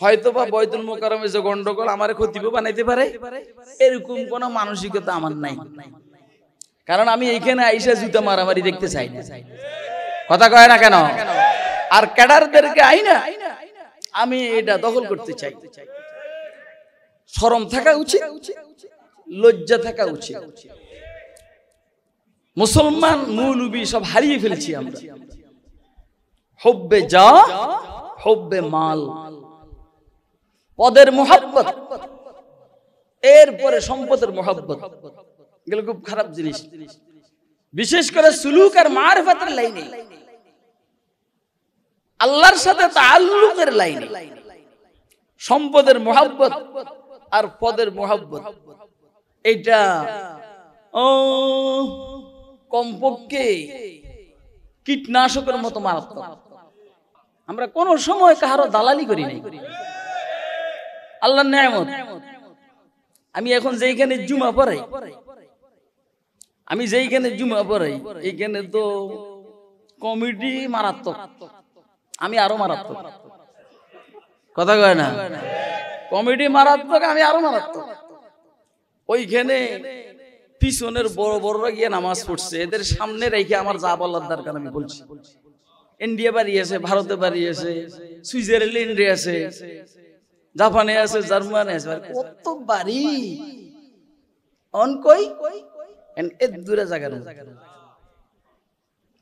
হয়তোবা বৈতুল মোকারমে যে গন্ডগোল আমার ক্ষতিপ বানাইতে পারে এরকম কোন মানসিকতা আমার নাই কারণ আমি এইখানে আইসা জুতা মারামারি দেখতে চাই না কথা কয় না কেন আর ক্যাডারদেরকে আইনা আমি এটা দখল করতে চাই সরম থাকা উচিত লজ্জা থাকা উচিত মুসলমান মৌলবি সব হারিয়ে ফেলছি আমরা হব্বে যা হব্বে মাল পদের মোহাব্বত এরপরে সম্পদের মোহাব্বত এগুলো খুব খারাপ জিনিস বিশেষ করে সুলুক আর মার মারফাতের লাইনে আল্লাহর সাথে তাল্লুকের লাইনে সম্পদের মোহাব্বত আর পদের মোহাব্বত এটা ও কমপক্ষে কীটনাশকের মতো মারাত্মক আমরা কোন সময় কাহারো দালালি করি নাই আল্লাহ নেয়ামত আমি এখন যেইখানে জুমা পড়াই আমি যেইখানে জুমা পড়াই এইখানে তো কমিটি মারাত্মক আমি আরো মারাত্মক কথা কয় না কমিটি মারাত্মক আমি আরো মারাত্মক ওইখানে পিছনের বড় বড়রা গিয়ে নামাজ পড়ছে এদের সামনে রেখে আমার যা বলার দরকার আমি বলছি ইন্ডিয়া বাড়িয়েছে ভারতে বাড়িয়েছে সুইজারল্যান্ডে আছে জাপানে আছে জার্মানে আছে কত বাড়ি অনকই কই দূরে জায়গা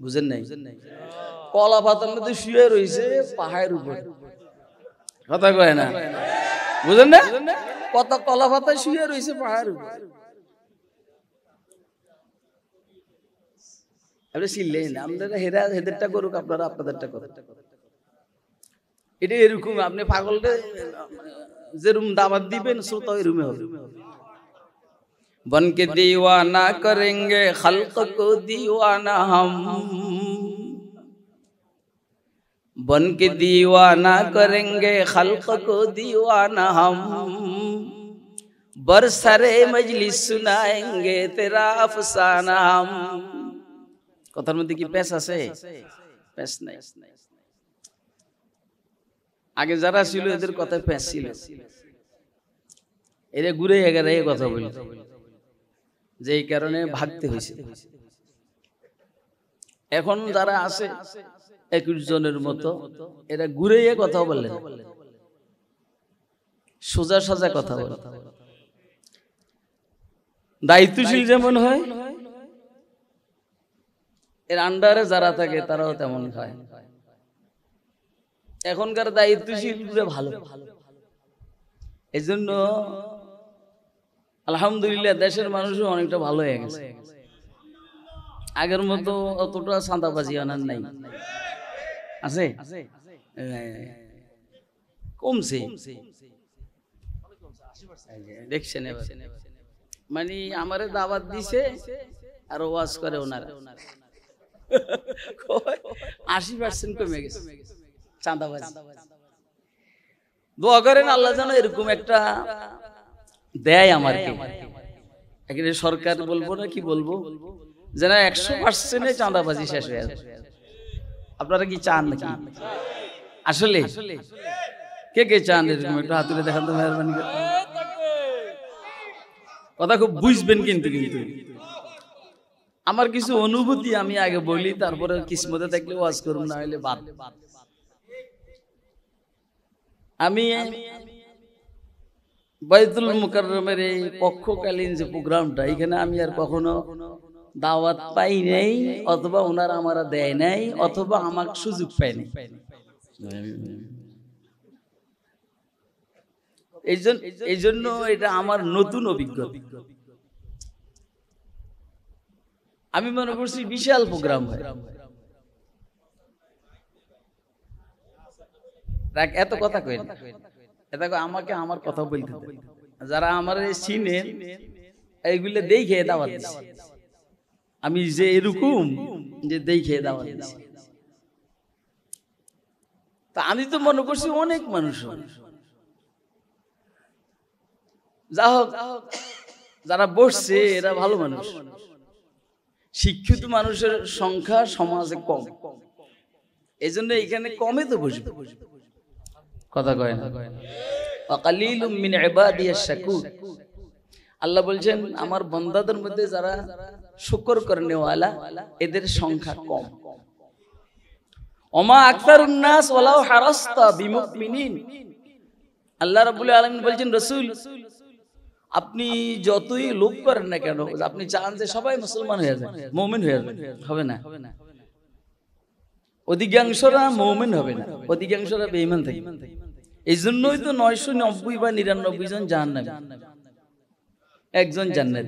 বুঝেন নাই কলা পাতার মধ্যে শুয়ে রয়েছে পাহাড়ের উপরে কথা কয় না বুঝেন না কত কলা পাতা শুয়ে রয়েছে পাহাড়ের উপরে আপনি শিললেন আমাদের হেরা হেদেরটা করুক আপনারা আপনাদেরটা করুক बन के दीवाना करेंगे खल्क को दीवाना हम बन के दीवाना करेंगे खल्क को दीवाना हम बर सरे मजलिस सुनाएंगे तेरा अफसाना हम कथार मध्य की पैसा से पैस नहीं আগে যারা ছিল এদের কথা প্যাঁচ ছিল এরা ঘুরে এগারে কথা যে এই কারণে ভাগতে হয়েছে এখন যারা আছে একুশ জনের মতো এরা ঘুরে কথা বলেন সোজা সাজা কথা বলে দায়িত্বশীল যেমন হয় এর আন্ডারে যারা থাকে তারাও তেমন হয় এখনকার দায়িত্বশীলরা ভালো এই জন্য আলহামদুলিল্লাহ দেশের মানুষও অনেকটা ভালো হয়ে গেছে আগের মতো অতটা সাঁতাবাজি আনার নাই আছে কমছে দেখছেন মানে আমারে দাবাত দিছে আর ওয়াজ করে ওনারা আশি পার্সেন্ট কমে গেছে চাঁদাবাজ দোয়া করেন আল্লাহ যেন এরকম একটা দেয় আমার সরকার বলবো না কি বলবো যেন একশো চাঁদাবাজি শেষ হয়ে আপনারা কি চান নাকি আসলে কে কে চান এরকম একটু হাতুরে দেখান তো মেহরবানি কথা খুব বুঝবেন কিন্তু কিন্তু আমার কিছু অনুভূতি আমি আগে বলি তারপরে কিসমতে থাকলে ওয়াজ করুন না হলে বাদ আমি বাইতুল মুকাররমের এই পক্ষকালীন যে প্রোগ্রামটা এখানে আমি আর কখনো দাওয়াত পাই নাই অথবা ওনারা আমারা দেয় নাই অথবা আমার সুযোগ পায়নি এই জন্য এটা আমার নতুন অভিজ্ঞতা আমি মনে করছি বিশাল প্রোগ্রাম হয় রাখ এত কথা কই এটা আমাকে আমার কথা বলতে যারা আমার চিনে এইগুলো দেখে দাওয়াত আমি যে এরকম যে খেয়ে দাওয়াত তা আমি তো মনে করছি অনেক মানুষ যা হোক যারা বসছে এরা ভালো মানুষ শিক্ষিত মানুষের সংখ্যা সমাজে কম এই জন্য এখানে কমে তো বসবে কথা কয় আল্লাহ বলছেন আমার বন্দাদের মধ্যে যারা শুকর করেনেওয়ালা এদের সংখ্যা কম আক্তার উন্নাস আল্লাহ বলছেন আপনি যতই লোভ করেন না কেন আপনি চান যে সবাই মুসলমান হয়ে যাবে মোমেন হয়ে যাবে হবে না হবে না অধিকাংশরা মৌমেন হবে না অধিকাংশরা বেইমান থাকে এই জন্যই তো নয়শো নব্বই বা নিরানব্বই জন একজন জান্নাত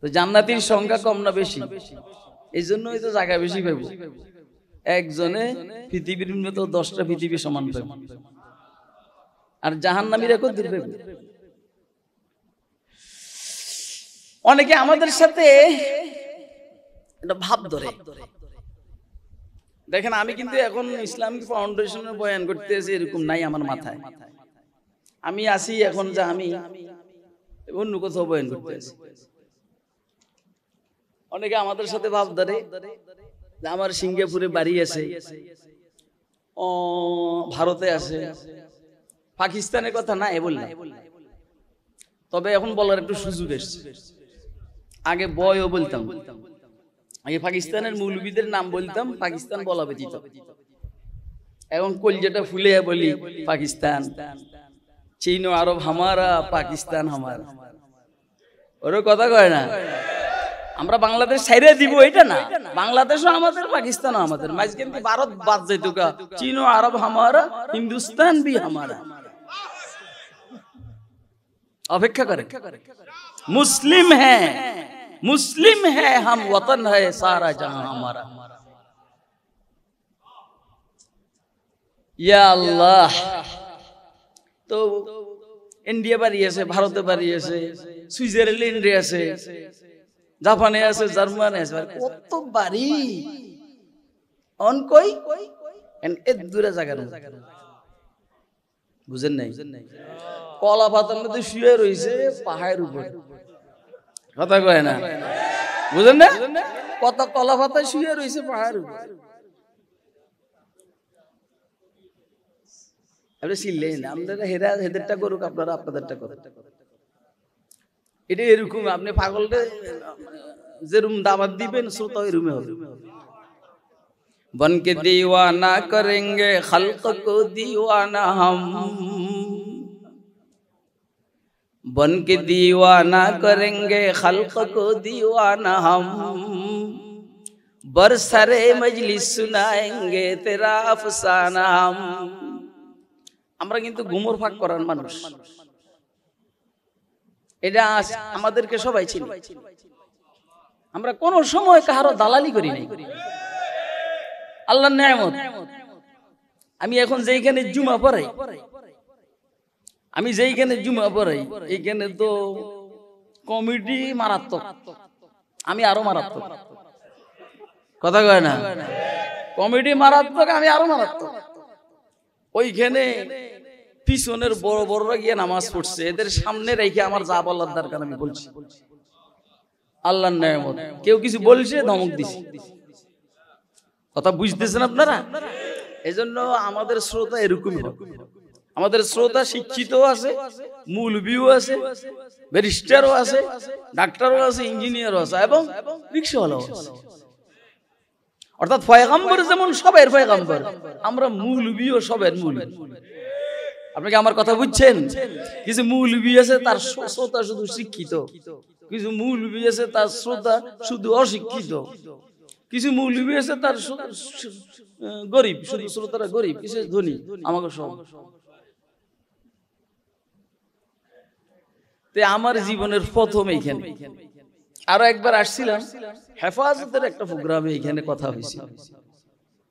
তো জান্নাতির সংখ্যা কম না বেশি এই জন্যই তো জায়গা বেশি পাইব একজনে পৃথিবীর মতো দশটা পৃথিবী সমান পাবে আর জাহান্নামীরা কত দূর অনেকে আমাদের সাথে এটা ভাব ধরে দেখেন আমি কিন্তু এখন ইসলামিক ফাউন্ডেশনের বয়ান করতেছি এরকম নাই আমার মাথায় আমি আসি এখন যে আমি অন্য কোথাও বয়ান করতেছি অনেকে আমাদের সাথে ভাব ধরে আমার সিঙ্গাপুরে বাড়ি আছে ও ভারতে আছে পাকিস্তানের কথা না এ বললাম তবে এখন বলার একটু সুযোগ এসছে আগে বয়ও বলতাম বলতাম আগে পাকিস্তানের মৌলবীদের নাম বলতাম পাকিস্তান বলা ব্যতীত এখন কলজাটা ফুলে বলি পাকিস্তান চীন আরব হামারা পাকিস্তান হামার ওরও কথা কয় না আমরা বাংলাদেশ সাইরে দিব এটা না বাংলাদেশও আমাদের পাকিস্তানও আমাদের মাঝখান কিন্তু ভারত বাদ তো চীন ও আরব হামারা হিন্দুস্তান বি হামারা অপেক্ষা করে মুসলিম হ্যাঁ মুসলিম है हम वतन है सारा जहां हमारा ইয়া আল্লাহ তো ইন্ডিয়া বাড়ি আছে ভারতে বাড়ি আছে সুইজারল্যান্ডে আছে জাপানে আছে জার্মানে আছে মানে কত বাড়ি অন কই এর দূরে জায়গা বুঝেন নাই কলা পাতার মধ্যে শুয়ে রয়েছে পাহাড়ের উপরে কথা কয় না বুঝেন না কত কলা পাতা শুয়ে রয়েছে পাহাড় আপনি শিললেন যে রুম দাবাত দিবেন শ্রোতা ওই রুমে হবে বনকে দিওয়ানা করেন খালক बन के दीवाना करेंगे खल्क को दीवाना हम बरसरे मजलिस सुनाएंगे तेरा अफसाना हम আমরা কিন্তু গুমর ফাঁক করার মানুষ এটা আমাদেরকে সবাই চিনি আমরা কোন সময় কাহারো দালালি করি নাই আল্লাহ ন্যায়ামত আমি এখন যেখানে জুমা পড়াই আমি যেইখানে জুমা পড়াই এইখানে তো কমিটি মারাত্মক আমি আরো মারাত্মক কথা কয় না কমিটি মারাত্মক আমি আরো মারাত্মক ওইখানে পিছনের বড় বড়রা গিয়ে নামাজ পড়ছে এদের সামনে রেখে আমার যা বলার দরকার আমি বলছি আল্লাহর নয়মত কেউ কিছু বলছে ধমক দিছে কথা বুঝতেছেন আপনারা এজন্য আমাদের শ্রোতা এরকমই আমাদের শ্রোতা শিক্ষিতও আছে মূলবিও আছে ব্যারিস্টারও আছে ডাক্তারও আছে ইঞ্জিনিয়ারও আছে এবং রিক্সাওয়ালাও আছে অর্থাৎ ফয়গাম্বর যেমন সবের ফয়গাম্বর আমরা মূলবিও সবের মূল আপনি কি আমার কথা বুঝছেন কিছু মূলবি আছে তার শ্রোতা শুধু শিক্ষিত কিছু মূলবি আছে তার শ্রোতা শুধু অশিক্ষিত কিছু মৌলবি আছে তার গরিব শুধু শ্রোতারা গরিব কিছু ধনী আমাকে সব তে আমার জীবনের প্রথম এইখানে আরো একবার আসছিলাম হেফাজতের একটা প্রোগ্রামে এখানে কথা হয়েছিল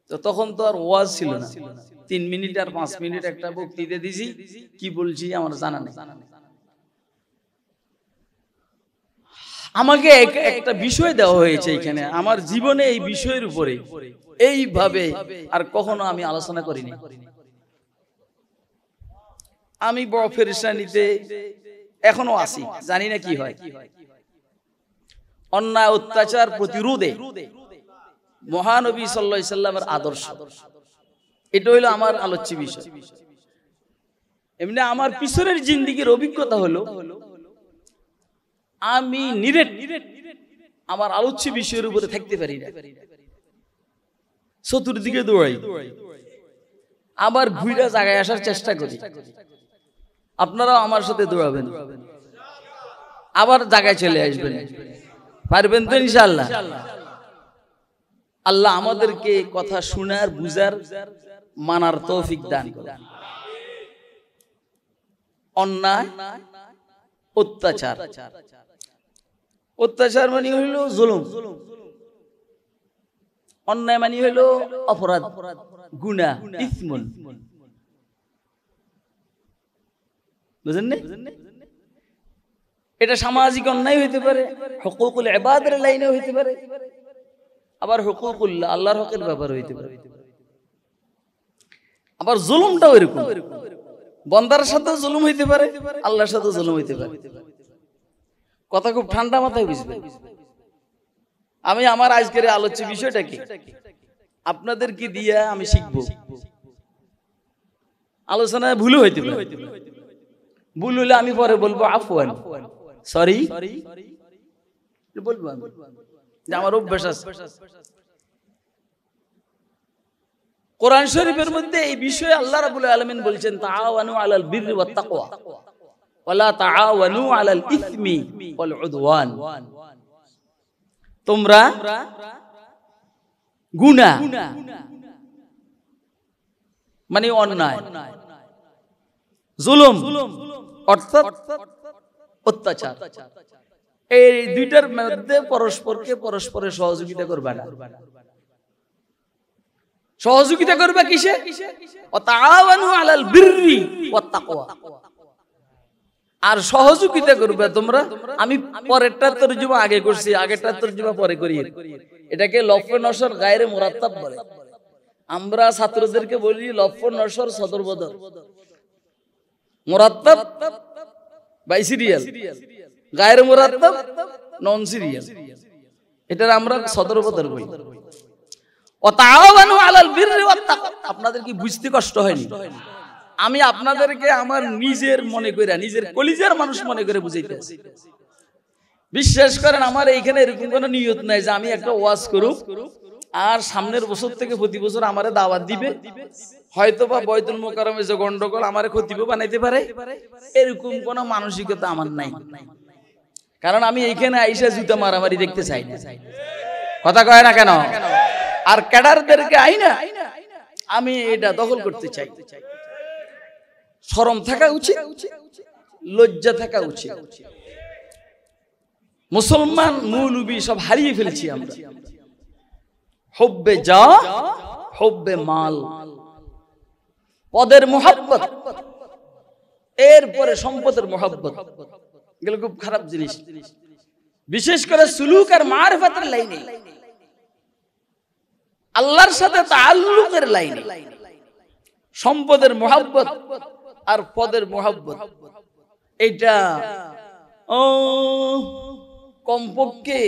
তো তখন তো আর ওয়াজ ছিল না তিন মিনিট আর পাঁচ মিনিট একটা বক্তৃতা দিছি কি বলছি আমার জানা নেই আমাকে একটা বিষয় দেওয়া হয়েছে এখানে আমার জীবনে এই বিষয়ের উপরে এইভাবে আর কখনো আমি আলোচনা করিনি আমি বরফের সানিতে এখনো আছি জানি না কি হয় অন্যায় অত্যাচার প্রতিরোধে মহানবী সাল্লা সাল্লামের আদর্শ এটা হইলো আমার আলোচ্য বিষয় এমনি আমার পিছনের জিন্দিগির অভিজ্ঞতা হলো আমি আমার আলোচ্য বিষয়ের উপরে থাকতে পারি না চতুর্দিকে দৌড়াই আবার ভুইরা জায়গায় আসার চেষ্টা করি আপনারাও আমার সাথে দৌড়াবেন আবার জায়গায় চলে আসবেন পারবেন তো ইনশাল্লাহ আল্লাহ আমাদেরকে কথা শোনার বুঝার মানার তৌফিক দান করেন অন্যায় অত্যাচার অত্যাচার মানে হইল জুলুম অন্যায় মানে হইল অপরাধ গুনা ইসমুল বুঝেন এটা সামাজিক অন্যায় হইতে পারে হকুকুল এবাদের লাইনে হইতে পারে আবার হকুকুল আল্লাহর হকের ব্যাপার হইতে পারে আবার জুলুমটা ওই রকম বন্দার সাথে জুলুম হইতে পারে আল্লাহর সাথে জুলুম হইতে পারে কথা খুব ঠান্ডা মাথায় বুঝবে আমি আমার আজকের আলোচ্য বিষয়টা কি আপনাদের কি দিয়ে আমি শিখবো আলোচনায় ভুলও হইতে পারে ভুল হলে আমি পরে বলবো আফওয়ান সরি বলবো আমার অভ্যাস কোরআন শরীফের মধ্যে এই বিষয়ে আল্লাহ রাবুল আলমিন বলছেন তাআওয়ানু আলাল বিররি ওয়াত তাকওয়া ওয়ালা তাআওয়ানু আলাল ইসমি ওয়াল উদওয়ান তোমরা গুনাহ মানে অন্যায় জুলুম অত্যাচার এই দুইটার মধ্যে পরস্পরকে পরস্পরের সহযোগিতা করবে না সহযোগিতা করবে কিসে আর সহযোগিতা করবে তোমরা আমি পরেরটা তর্জমা আগে করছি আগেরটা তর্জমা পরে করি এটাকে লফে নসর গায়ের মোরাত্তাব বলে আমরা ছাত্রদেরকে বলি লফ নসর সদর বদর মোরাত্তাব বা সিরিয়াল গায়ের মোরাত্তাব নন সিরিয়াল এটার আমরা সতর্কতার বই আপনাদের কি বুঝতে কষ্ট হয়নি আমি আপনাদেরকে আমার নিজের মনে করে নিজের কলিজার মানুষ মনে করে বুঝাইতে বিশ্বাস করেন আমার এইখানে এরকম কোন নিয়ত নাই যে আমি একটা ওয়াজ করুক আর সামনের বছর থেকে প্রতি বছর আমারে দাওয়াত দিবে হয়তো বা বৈতুল মোকারমে যে গন্ডগোল আমারে ক্ষতি বানাইতে পারে এরকম কোন মানসিকতা আমার নাই কারণ আমি এইখানে আইসা জুতা মারামারি দেখতে চাই না কথা কয় না কেন আর ক্যাডারদেরকে না আমি এটা দখল করতে চাই সরম থাকা উচিত লজ্জা থাকা উচিত মুসলমান মৌলবি সব হারিয়ে ফেলছি আমরা হব্বে যা হব্বে মাল পদের মোহাব্বত এরপরে সম্পদের মোহাব্বত এগুলো খুব খারাপ জিনিস বিশেষ করে সুলুক আর মার মারফাতের লাইনে আল্লাহর সাথে তাল্লুকের লাইনে সম্পদের মোহাব্বত আর পদের মোহাব্বত এটা ও কমপক্ষে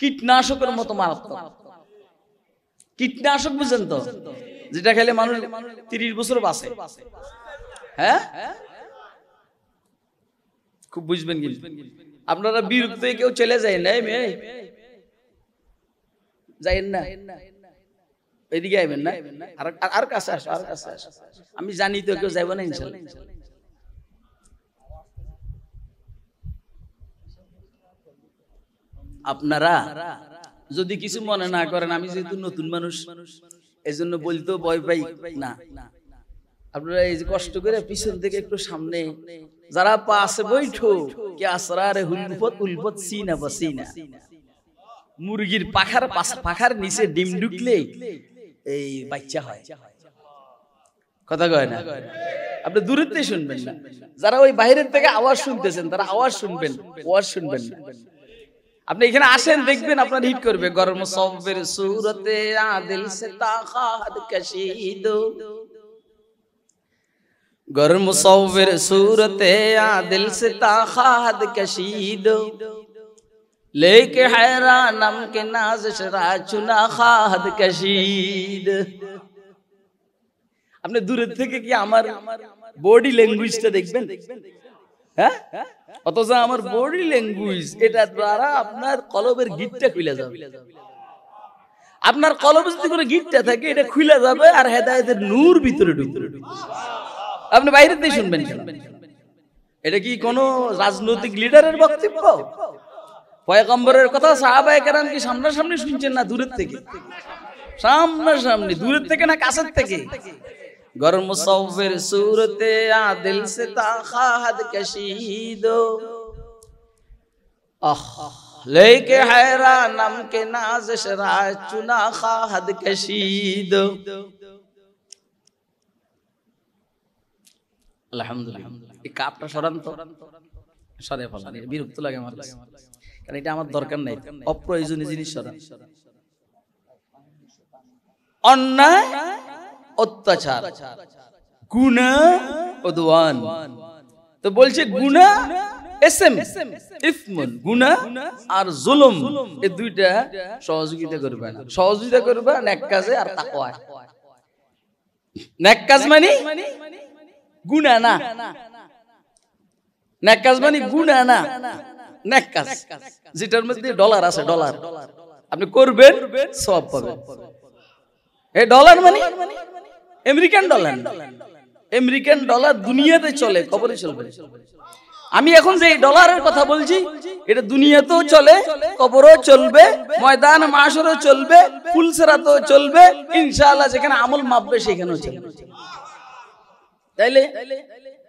কীটনাশকের মতো মারাত্মক কীটনাশক বুঝেন তো যেটা খেলে মানুষ তিরিশ বছর বাঁচে হ্যাঁ খুব বুঝবেন কি আপনারা বিরক্ত কেউ চলে যায় না মেয়ে যাইেন না এদিকে আইবেন না আর আর কাছে আসো আর কাছে আসো আমি জানি তো কেউ যাইব না আপনারা যদি কিছু মনে না করেন আমি যেহেতু নতুন মানুষ এজন্য বলতো ভয় পাই না আপনারা এই যে কষ্ট করে পিছন থেকে একটু সামনে যারা পাশে বৈঠো কে আসরারে হুলপত উলপত সিনা বসিনা মুরগির পাখার পাখার নিচে ডিম ঢুকলে এই বাচ্চা হয় কথা কয় না আপনি দূরের শুনবেন না যারা ওই বাইরের থেকে আওয়াজ শুনতেছেন তারা আওয়াজ শুনবেন আওয়াজ শুনবেন না আপনি এখানে আসেন দেখবেন আপনি রিড করবে গরম সফবের সূরাতে আদিল সতাখাদ কশীদ গরম সফবের সূরাতে আদিল সতাখাদ কশীদ लेके হায়রা নামকে নাজেস রা চুনাখাদ কশীদ আপনি দূরে থেকে কি আমার বডি ল্যাঙ্গুয়েজটা দেখবেন হ্যাঁ অথচ আমার বডি ল্যাঙ্গুয়েজ এটা দ্বারা আপনার কলবের গিটটা খুলে যাবে আপনার কলবে যদি কোনো গিটটা থাকে এটা খুলে যাবে আর হেদায়তের নূর ভিতরে ঢুকবে আপনি বাইরের দিয়ে শুনবেন এটা কি কোনো রাজনৈতিক লিডারের বক্তব্য পয়গম্বরের কথা সাহাবায় কেরাম কি সামনাসামনি শুনছেন না দূরের থেকে সামনাসামনি দূরের থেকে না কাছের থেকে گر مصور সুরতে আদিল সে تا خواہد کشید اخ لے کے حیران আলহামদুলিল্লাহ এই কাপটা সরান তো সরে বিরক্ত লাগে আমার কাছে কারণ এটা আমার দরকার নাই অপ্রয়োজনীয় জিনিস সরান অন্যায় অত্যাচার গুনা ওদওয়ান তো বলছে গুনা এসএম ইসমুন গুনা আর জুলুম এই দুইটা সহযোগিতা করবে না সহযোগিতা করবে এক কাজে আর তাকওয়া নেক কাজ মানে গুনা না নেক কাজ মানে গুনা না নেক কাজ যেটার মধ্যে ডলার আছে ডলার আপনি করবেন সব পাবেন এই ডলার মানে আমেরিকান ডলার আমেরিকান ডলার দুনিয়াতে চলে খবরে চলবে আমি এখন যে ডলারের কথা বলছি এটা দুনিয়াতেও চলে কবরও চলবে ময়দান মাসরও চলবে ফুলসেরাতেও চলবে ইনশাআল্লাহ যেখানে আমল মাপবে সেখানেও চলবে তাইলে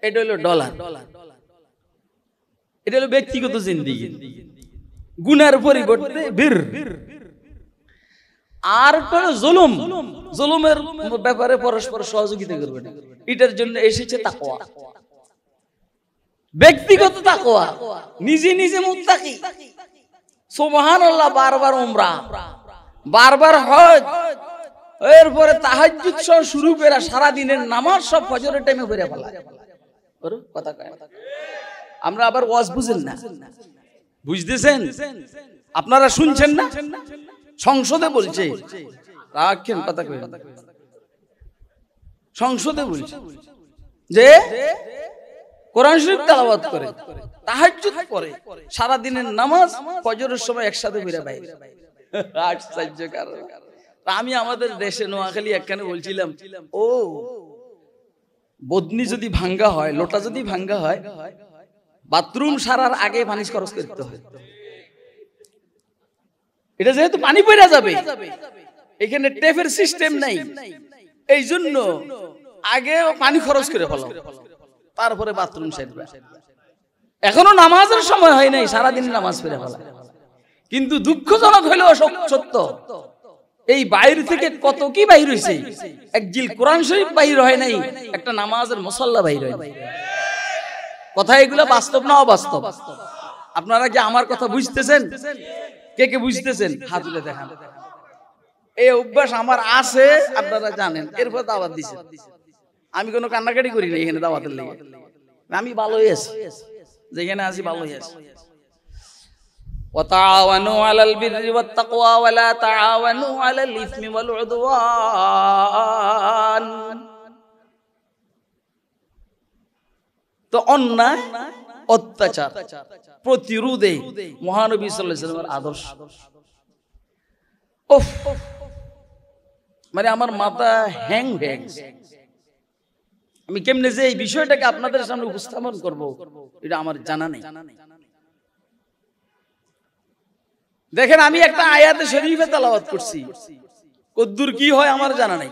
এটা হলো ডলার এটা হলো ব্যক্তিগত জিন্দিগি গুনার পরিবর্তে বীর আর জুলুম জুলুমের ব্যাপারে পরস্পর সহযোগিতা করবে না এটার জন্য এসেছে তাকোয়া ব্যক্তিগত তাকোয়া নিজে নিজে মুত্তাকি সোমহান আল্লাহ বারবার উমরা বারবার হজ এরপরে তাহাজ্জুদ সহ শুরু করে সারা দিনের নামাজ সব ফজরের টাইমে করে ফেলা কথা আমরা আবার ওয়াজ বুঝেন না বুঝতেছেন আপনারা শুনছেন না সংসদে বলছে রাখেন পাতা সংসদে বলছে যে কোরআন শরীফ তালাবাদ করে তাহাজ্জুদ করে সারা দিনের নামাজ ফজরের সময় একসাথে বেরা বাইরে আশ্চর্য কারণ আমি আমাদের দেশে নোয়াখালী একখানে বলছিলাম ও বদনি যদি ভাঙ্গা হয় লোটা যদি ভাঙ্গা হয় বাথরুম সারার আগে ভানিশ খরচ করতে হয় এটা যেহেতু পানি পড়া যাবে এখানে টেপের সিস্টেম নাই এই জন্য আগে পানি খরচ করে ফেলো তারপরে বাথরুম সেরবে এখনো নামাজের সময় হয় নাই সারাদিন নামাজ পড়ে ফেলা কিন্তু দুঃখজনক হলেও সত্য এই বাইরে থেকে কত কি বাহির হয়েছে এক জিল কোরআন শরীফ বাহির হয় নাই একটা নামাজের মশাল্লা বাহির হয় কথা এগুলো বাস্তব না অবাস্তব আপনারা কি আমার কথা বুঝতেছেন কে কে বুঝতেছেন হাত দেখান এই অভ্যাস আমার আছে আপনারা জানেন এরপর দাওয়াত দিচ্ছেন আমি কোনো কান্নাকাটি করি না এখানে দাওয়াতের লেগে আমি ভালো হয়েছি যেখানে আছি ভালো হয়েছি وتعاونوا على البر والتقوى ولا تعاونوا على الإثم والعدوان তো অন্যায় অত্যাচার প্রতিরোধে মহানবী সাল্লামের আদর্শ মানে আমার মাথা হ্যাং হ্যাং আমি কেমনে যে এই বিষয়টাকে আপনাদের সামনে উপস্থাপন করব এটা আমার জানা নেই দেখেন আমি একটা আয়াতে শরীফে তালাবাদ করছি কদ্দুর কি হয় আমার জানা নেই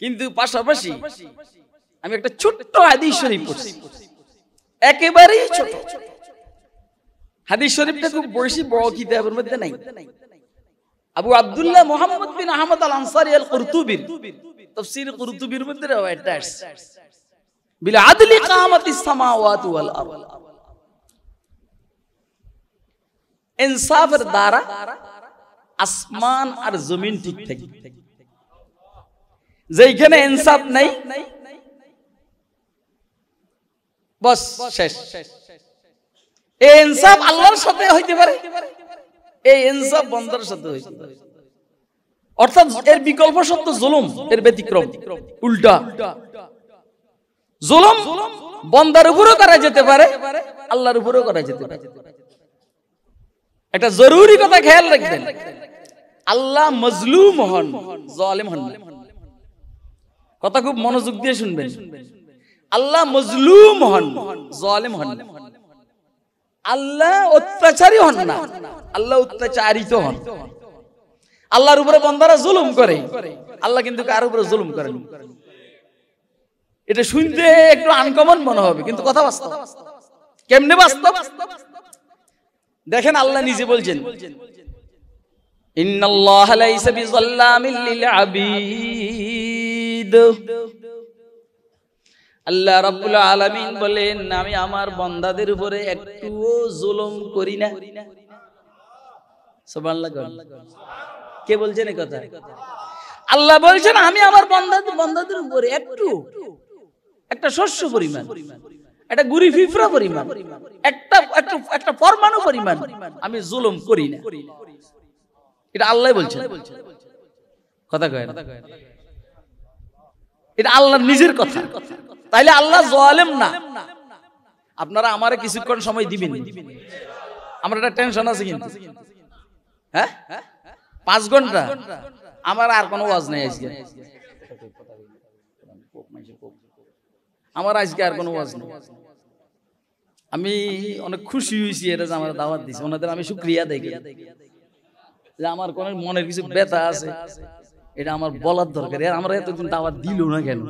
কিন্তু পাশাপাশি আমি একটা ছোট্ট আদি শরীফ পড়ছি একেবারেই ছোট হাদিস শরীফটা খুব বেশি বড় কিতাবের মধ্যে নাই আবু আব্দুল্লাহ মোহাম্মদ বিন আহমদ আল আনসারি আল কুরতুবির তাফসীর কুরতুবির মধ্যে এটা আসছে বিল আদলি কামাতিস সামাওয়াত ওয়াল আরদ ইনসাফের দ্বারা আসমান আর জমিন ঠিক থাকে যেখানে ইনসাফ নাই বস শেষ এই ইনসাফ আল্লাহর সাথে হইতে পারে এই ইনসাফ বন্দার সাথে হইতে পারে অর্থাৎ এর বিকল্প শব্দ জুলুম এর ব্যতিক্রম উল্টা জুলুম বন্দার উপরও করা যেতে পারে আল্লাহর উপরও করা যেতে পারে এটা জরুরি কথা খেয়াল রাখবেন আল্লাহ মজলুম হন জালিম হন কথা খুব মনোযোগ দিয়ে শুনবেন আল্লাহ মজলুম হন জলেম হন আল্লাহ অত্যাচারী হন না আল্লাহ অত্যাচারিত হন আল্লাহর উপরে বন্দারা জুলুম করে আল্লাহ কিন্তু কার উপরে জুলুম করেন এটা শুনতে একটু আনকমন মনে হবে কিন্তু কথা বাস্তব কেমনে বাস্তব দেখেন আল্লাহ নিজে বলছেন ইন্নাল্লাহ লাইসা বিযাল্লামিল লিল আবিদ আল্লাহ রাব্বুল আলামিন বলেন আমি আমার বান্দাদের উপরে একটুও জুলুম করি না সুবহানাল্লাহ কে বলছেন এই কথা আল্লাহ বলছেন আমি আমার বান্দাদের বান্দাদের উপরে একটু একটা শস্য পরিমাণ একটা গুরি ফিফরা পরিমাণ একটা একটা একটা পরমাণু পরিমাণ আমি জুলুম করি না এটা আল্লাহ বলছেন কথা কয় এটা আল্লাহর নিজের কথা কথা তাইলে আল্লাহ জলেম না আপনারা আমার কিছুক্ষণ সময় দিবেন আমার একটা টেনশন আছে কিন্তু হ্যাঁ পাঁচ ঘন্টা আমার আর কোনো ওয়াজ নেই আজকে আমার আজকে আর কোনো ওয়াজ নেই আমি অনেক খুশি হয়েছি এটা যে আমার দাওয়াত দিছে ওনাদের আমি শুক্রিয়া দেখি যে আমার কোনো মনের কিছু ব্যথা আছে এটা আমার বলার দরকার আর আমরা এতদিন দাওয়াত দিল না কেন